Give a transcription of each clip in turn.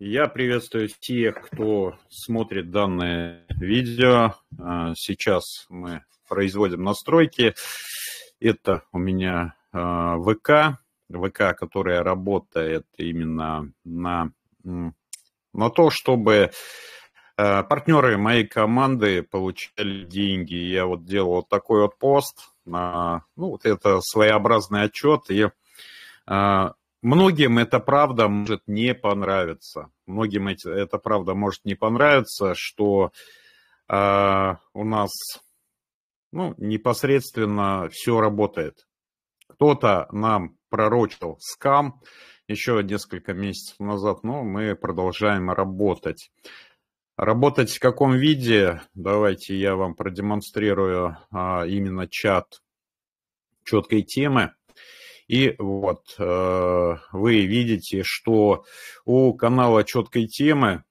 Я приветствую тех, кто смотрит данное видео. А, сейчас мы производим настройки. Это у меня а, ВК, ВК, которая работает именно на, на то, чтобы а, партнеры моей команды получали деньги. Я вот делал вот такой вот пост. Ну, вот это своеобразный отчет. И Многим это правда может не понравиться. Многим это правда может не понравиться, что э, у нас ну, непосредственно все работает. Кто-то нам пророчил скам еще несколько месяцев назад, но мы продолжаем работать. Работать в каком виде? Давайте я вам продемонстрирую а, именно чат четкой темы. И вот э, вы видите, что у канала четкой темы,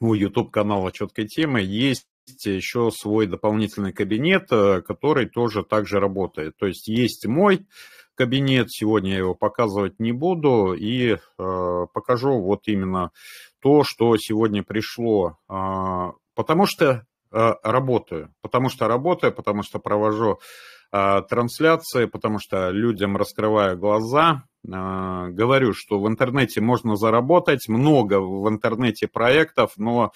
у YouTube канала четкой темы есть еще свой дополнительный кабинет, э, который тоже также работает. То есть есть мой кабинет, сегодня я его показывать не буду и э, покажу вот именно то, что сегодня пришло. Э, потому что Э, работаю, потому что работаю, потому что провожу а, трансляции, потому что людям раскрываю глаза, а, говорю, что в интернете можно заработать, много в интернете проектов, но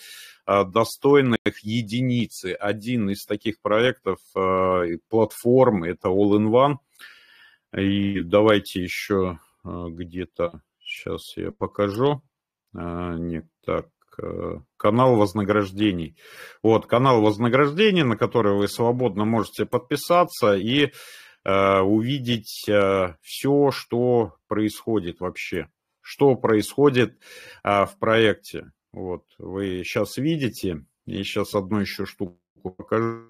а, достойных единицы. Один из таких проектов, платформ, это All-in-One. И давайте еще где-то, сейчас я покажу. Не так, канал вознаграждений. Вот, канал вознаграждений, на который вы свободно можете подписаться и э, увидеть э, все, что происходит вообще, что происходит э, в проекте. Вот, вы сейчас видите, я сейчас одну еще штуку покажу,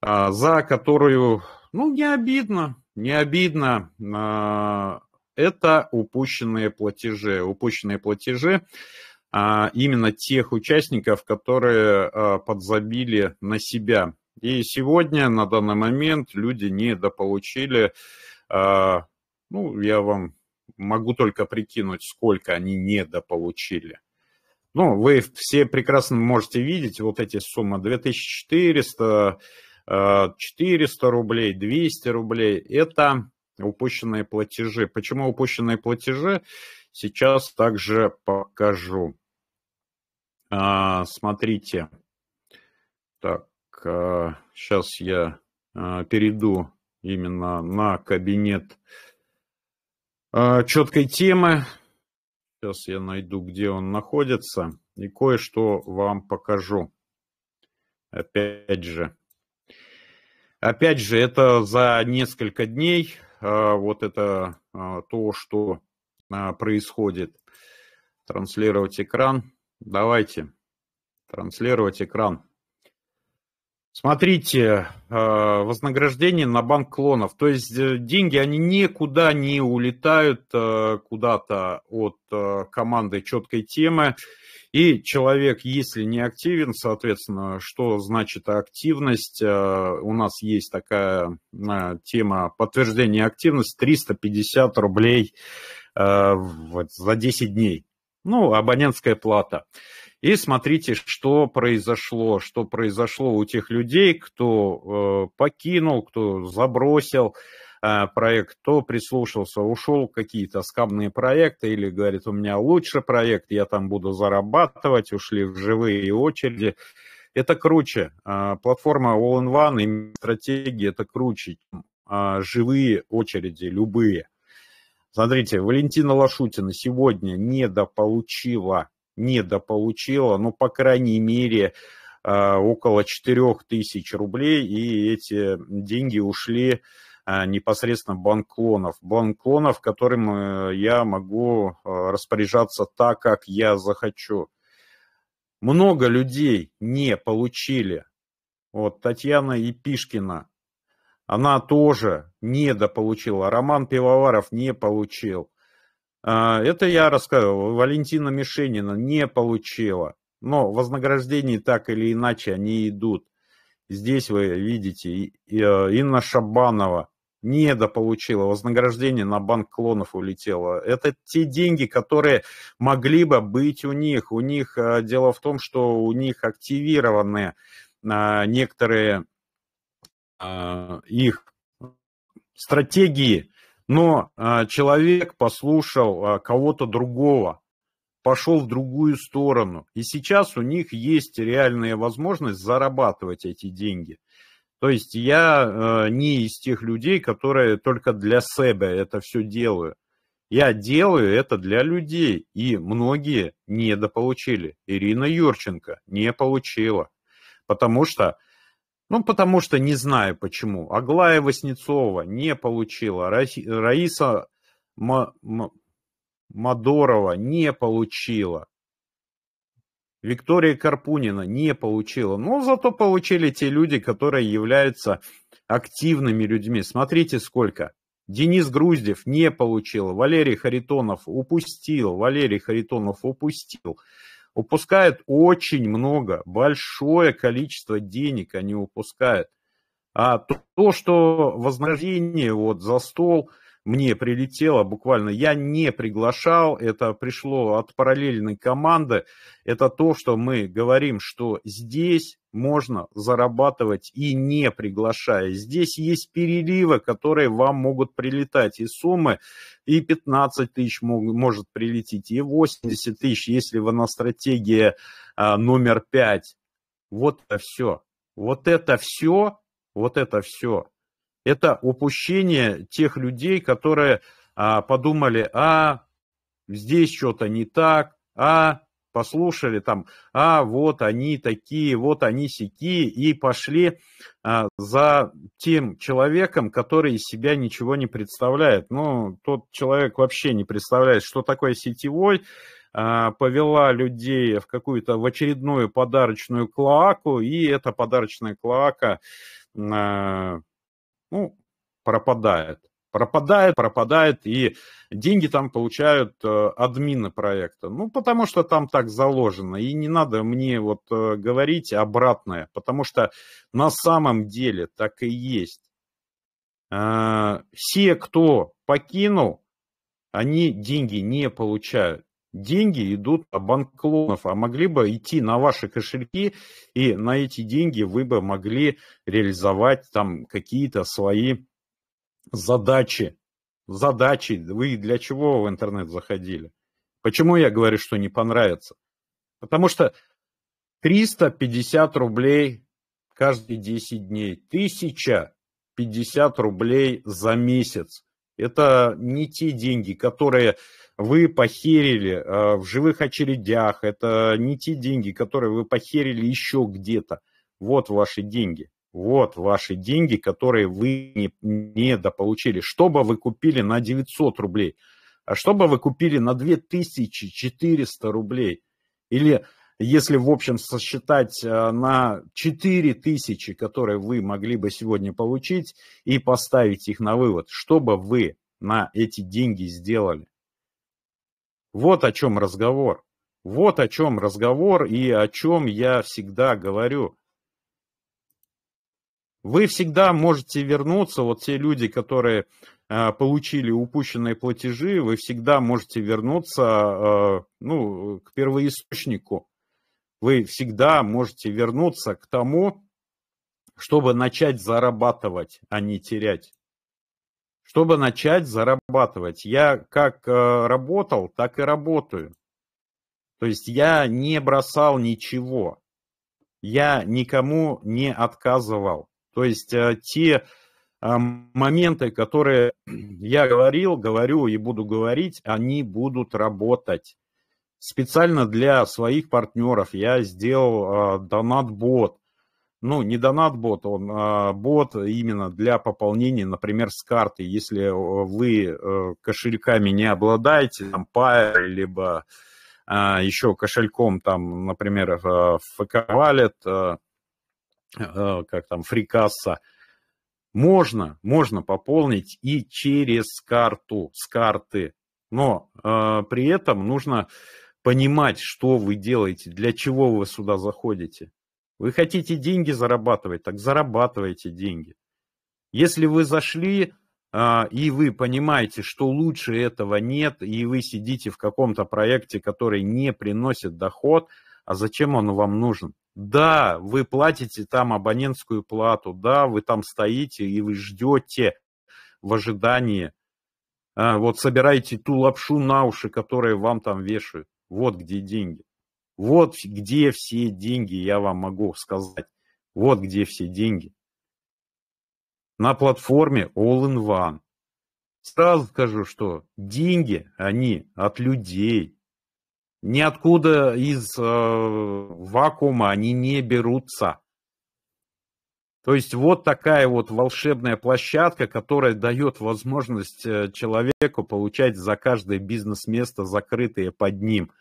э, за которую, ну, не обидно, не обидно, э, это упущенные платежи. Упущенные платежи а именно тех участников, которые а, подзабили на себя. И сегодня, на данный момент, люди недополучили, а, ну, я вам могу только прикинуть, сколько они недополучили. Ну, вы все прекрасно можете видеть вот эти суммы 2400, 400 а, рублей, 200 рублей. Это упущенные платежи. Почему упущенные платежи? Сейчас также покажу. А, смотрите. Так, сейчас а, я а, перейду именно на кабинет четкой темы. Сейчас я найду, где он находится, и кое-что вам покажу. Опять же. Опять же, это за несколько дней. вот это то, что происходит. Транслировать экран. Давайте транслировать экран. Смотрите, э, вознаграждение на банк клонов. То есть э, деньги, они никуда не улетают э, куда-то от команды четкой темы. И человек, если не активен, соответственно, что значит активность? У нас есть такая тема подтверждения активности 350 рублей за 10 дней ну, абонентская плата. И смотрите, что произошло, что произошло у тех людей, кто э, покинул, кто забросил э, проект, кто прислушался, ушел какие-то скамные проекты или говорит, у меня лучше проект, я там буду зарабатывать, ушли в живые очереди. Это круче. Э, платформа All-in-One и стратегии это круче, чем э, живые очереди, любые. Смотрите, Валентина Лашутина сегодня недополучила, недополучила, ну, по крайней мере, а, около 4 тысяч рублей, и эти деньги ушли а, непосредственно банклонов. Банклонов, которым э, я могу э, распоряжаться так, как я захочу. Много людей не получили. Вот Татьяна Епишкина, она тоже недополучила. Роман Пивоваров не получил. А, это я рассказывал. Валентина Мишенина не получила. Но вознаграждения так или иначе они идут. Здесь вы видите, э, Инна Шабанова недополучила вознаграждение на банк клонов улетело. Это те деньги, которые могли бы быть у них. У них э, дело в том, что у них активированы а, некоторые а, их стратегии, но а, человек послушал а, кого-то другого, пошел в другую сторону. И сейчас у них есть реальная возможность зарабатывать эти деньги. То есть я э, не из тех людей, которые только для себя это все делаю. Я делаю это для людей, и многие недополучили. Ирина Юрченко не получила, потому что ну, потому что не знаю почему. Аглая Васнецова не получила. Раиса Мадорова не получила. Виктория Карпунина не получила. Но зато получили те люди, которые являются активными людьми. Смотрите сколько. Денис Груздев не получил. Валерий Харитонов упустил. Валерий Харитонов упустил упускают очень много, большое количество денег они упускают. А то, что вознаграждение вот за стол – мне прилетело буквально. Я не приглашал, это пришло от параллельной команды. Это то, что мы говорим, что здесь можно зарабатывать и не приглашая. Здесь есть переливы, которые вам могут прилетать. И суммы и 15 тысяч может прилететь, и 80 тысяч, если вы на стратегии а, номер 5. Вот это все. Вот это все, вот это все это упущение тех людей, которые а, подумали, а здесь что-то не так, а послушали там, а вот они такие, вот они сякие, и пошли а, за тем человеком, который из себя ничего не представляет. Ну, тот человек вообще не представляет, что такое сетевой, а, повела людей в какую-то, в очередную подарочную клоаку, и эта подарочная клоака а, ну, пропадает. Пропадает, пропадает, и деньги там получают э, админы проекта. Ну, потому что там так заложено. И не надо мне вот э, говорить обратное, потому что на самом деле так и есть. Э, все, кто покинул, они деньги не получают деньги идут на банк а могли бы идти на ваши кошельки, и на эти деньги вы бы могли реализовать там какие-то свои задачи. Задачи. Вы для чего в интернет заходили? Почему я говорю, что не понравится? Потому что 350 рублей каждые 10 дней, 1050 рублей за месяц – это не те деньги, которые вы похерили э, в живых очередях, это не те деньги, которые вы похерили еще где-то. Вот ваши деньги. Вот ваши деньги, которые вы не, не дополучили. Что бы вы купили на 900 рублей? А что бы вы купили на 2400 рублей? Или если в общем сосчитать э, на 4000, которые вы могли бы сегодня получить, и поставить их на вывод, что бы вы на эти деньги сделали. Вот о чем разговор. Вот о чем разговор и о чем я всегда говорю. Вы всегда можете вернуться, вот те люди, которые э, получили упущенные платежи, вы всегда можете вернуться э, ну, к первоисточнику вы всегда можете вернуться к тому, чтобы начать зарабатывать, а не терять. Чтобы начать зарабатывать. Я как э, работал, так и работаю. То есть я не бросал ничего. Я никому не отказывал. То есть э, те э, моменты, которые я говорил, говорю и буду говорить, они будут работать специально для своих партнеров я сделал а, донат-бот. Ну, не донат-бот, он а, бот именно для пополнения, например, с карты. Если э, вы э, кошельками не обладаете, там, Pair, либо а, еще кошельком, там, например, ФК э, Wallet, как там, фрикасса, можно, можно пополнить и через карту, с карты. Но э, при этом нужно э, понимать, что вы делаете, для чего вы сюда заходите. Вы хотите деньги зарабатывать, так зарабатывайте деньги. Если вы зашли, а, и вы понимаете, что лучше этого нет, и вы сидите в каком-то проекте, который не приносит доход, а зачем он вам нужен? Да, вы платите там абонентскую плату, да, вы там стоите и вы ждете в ожидании, а, вот собираете ту лапшу на уши, которые вам там вешают. Вот где деньги. Вот где все деньги, я вам могу сказать. Вот где все деньги. На платформе All in One. Сразу скажу, что деньги, они от людей. Ниоткуда из э, вакуума они не берутся. То есть вот такая вот волшебная площадка, которая дает возможность э, человеку получать за каждое бизнес-место, закрытые под ним.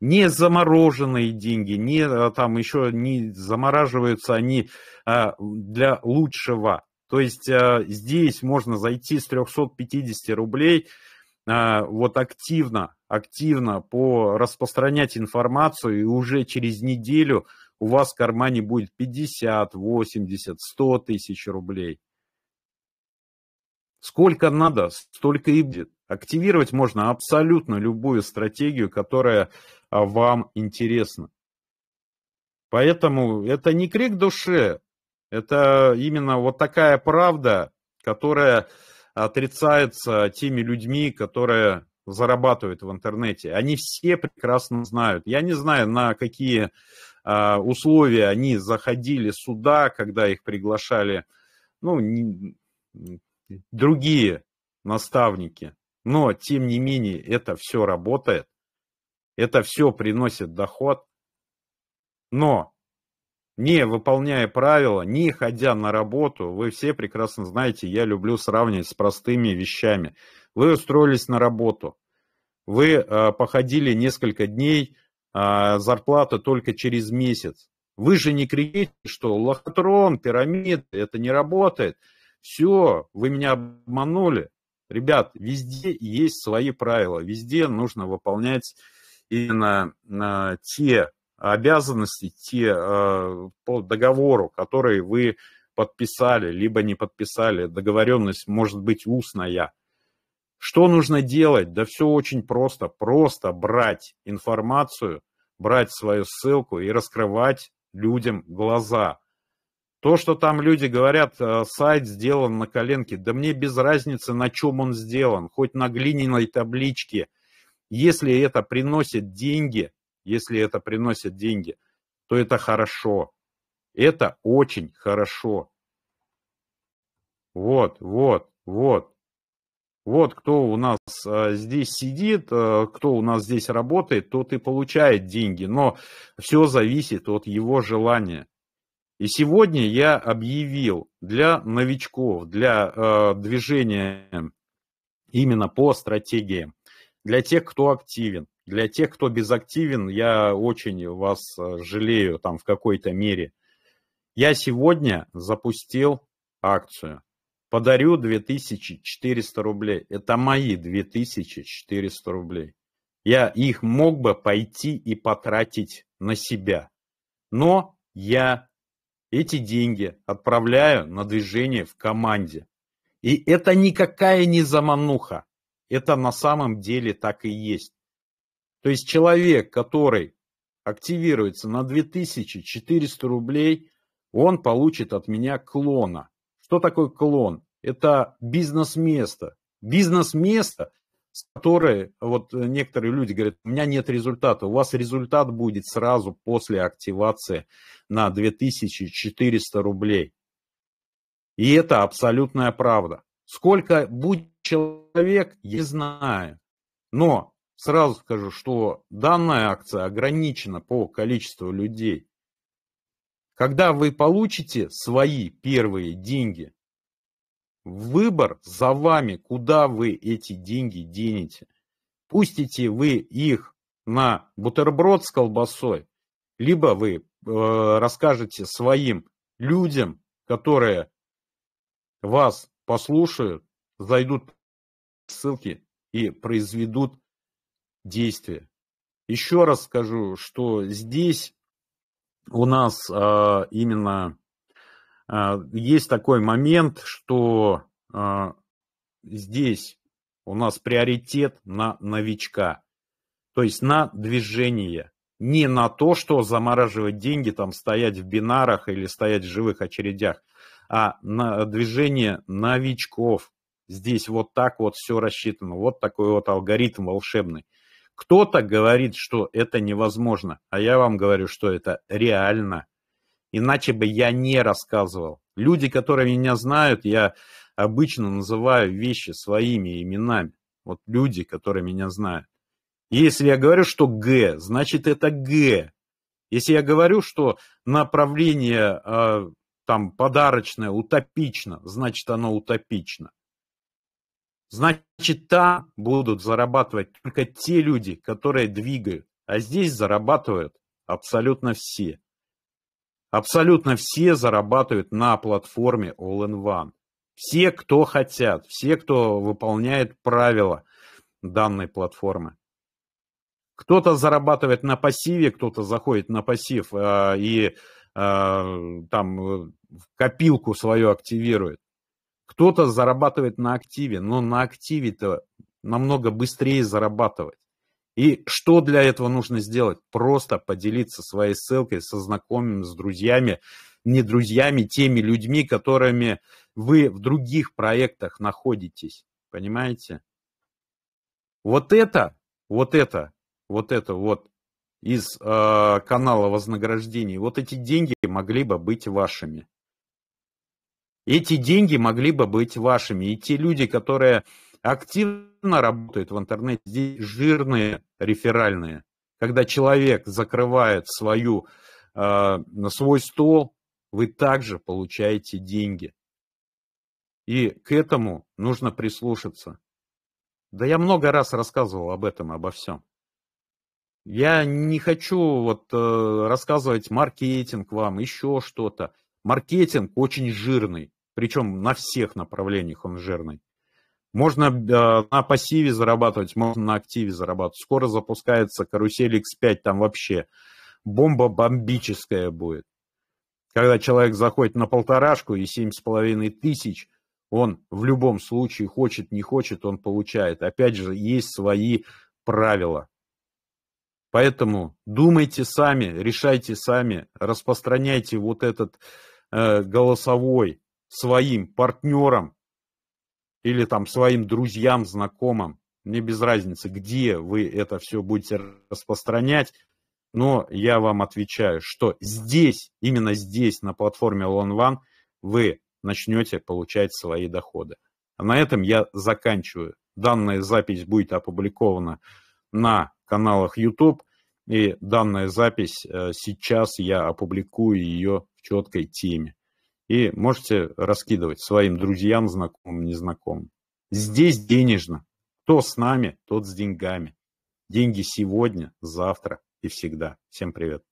Не замороженные деньги, не э, там еще не замораживаются они а, для лучшего. То есть а, здесь можно зайти с 350 рублей, а, вот активно, активно по распространять информацию и уже через неделю – у вас в кармане будет 50, 80, 100 тысяч рублей. Сколько надо, столько и будет. Активировать можно абсолютно любую стратегию, которая а, вам интересна. Поэтому это не крик души, это именно вот такая правда, которая отрицается теми людьми, которые зарабатывают в интернете. Они все прекрасно знают. Я не знаю, на какие а, условия они заходили сюда, когда их приглашали, ну, не, другие наставники. Но, тем не менее, это все работает. Это все приносит доход. Но, не выполняя правила, не ходя на работу, вы все прекрасно знаете, я люблю сравнивать с простыми вещами. Вы устроились на работу, вы э, походили несколько дней, а, зарплата только через месяц. Вы же не кричите, что лохотрон, пирамид, это не работает. Все, вы меня обманули. Ребят, везде есть свои правила, везде нужно выполнять именно а, те обязанности, те а, по договору, которые вы подписали, либо не подписали. Договоренность может быть устная. Что нужно делать? Да все очень просто. Просто брать информацию, брать свою ссылку и раскрывать людям глаза. То, что там люди говорят, э, сайт сделан на коленке, да мне без разницы, на чем он сделан, хоть на глиняной табличке. Если это приносит деньги, если это приносит деньги, то это хорошо. Это очень хорошо. Вот, вот, вот. Вот кто у нас а, здесь сидит, а, кто у нас здесь работает, тот и получает деньги. Но все зависит от его желания. И сегодня я объявил для новичков, для э, движения именно по стратегиям, для тех, кто активен, для тех, кто безактивен, я очень вас жалею там в какой-то мере. Я сегодня запустил акцию. Подарю 2400 рублей. Это мои 2400 рублей. Я их мог бы пойти и потратить на себя. Но я эти деньги отправляю на движение в команде. И это никакая не замануха. Это на самом деле так и есть. То есть человек, который активируется на 2400 рублей, он получит от меня клона. Что такое клон? Это бизнес-место. Бизнес-место, с которой вот э, некоторые люди говорят, у меня нет результата. У вас результат будет сразу после активации на 2400 рублей. И это абсолютная правда. Сколько будет человек, я знаю. Но сразу скажу, что данная акция ограничена по количеству людей. Когда вы получите свои первые деньги, выбор за вами, куда вы эти деньги денете. Пустите вы их на бутерброд с колбасой, либо вы э, расскажете своим людям, которые вас послушают, зайдут по ссылке и произведут действия. Еще раз скажу, что здесь у нас э, именно э, есть такой момент, что э, здесь у нас приоритет на новичка, то есть на движение, не на то, что замораживать деньги, там стоять в бинарах или стоять в живых очередях, а на движение новичков. Здесь вот так вот все рассчитано, вот такой вот алгоритм волшебный. Кто-то говорит, что это невозможно, а я вам говорю, что это реально. Иначе бы я не рассказывал. Люди, которые меня знают, я обычно называю вещи своими именами. Вот люди, которые меня знают. Если я говорю, что Г, значит это Г. Если я говорю, что направление э, там подарочное утопично, значит оно утопично. Значит, там будут зарабатывать только те люди, которые двигают, а здесь зарабатывают абсолютно все. Абсолютно все зарабатывают на платформе All-in-One. Все, кто хотят, все, кто выполняет правила данной платформы. Кто-то зарабатывает на пассиве, кто-то заходит на пассив э, и э, там э, копилку свою активирует. Кто-то зарабатывает на активе, но на активе-то намного быстрее зарабатывать. И что для этого нужно сделать? Просто поделиться своей ссылкой со знакомыми, с друзьями, не друзьями, теми людьми, которыми вы в других проектах находитесь. Понимаете? Вот это, вот это, вот это вот из э, канала вознаграждений, вот эти деньги могли бы быть вашими. Эти деньги могли бы быть вашими. И те люди, которые активно работают в интернете, здесь жирные реферальные. Когда человек закрывает свою, э, свой стол, вы также получаете деньги. И к этому нужно прислушаться. Да я много раз рассказывал об этом, обо всем. Я не хочу вот э, рассказывать маркетинг вам, еще что-то. Маркетинг очень жирный, причем на всех направлениях он жирный. Можно э, на пассиве зарабатывать, можно на активе зарабатывать. Скоро запускается карусель X5, там вообще бомба бомбическая будет. Когда человек заходит на полторашку и семь с половиной тысяч, он в любом случае хочет, не хочет, он получает. Опять же, есть свои правила. Поэтому думайте сами, решайте сами, распространяйте вот этот Э, голосовой своим партнерам или там своим друзьям, знакомым, мне без разницы, где вы это все будете распространять, но я вам отвечаю, что здесь, именно здесь, на платформе Lone вы начнете получать свои доходы. А на этом я заканчиваю. Данная запись будет опубликована на каналах YouTube, и данная запись, э, сейчас я опубликую ее в четкой теме. И можете раскидывать своим друзьям, знакомым, незнакомым. Здесь денежно. Кто с нами, тот с деньгами. Деньги сегодня, завтра и всегда. Всем привет.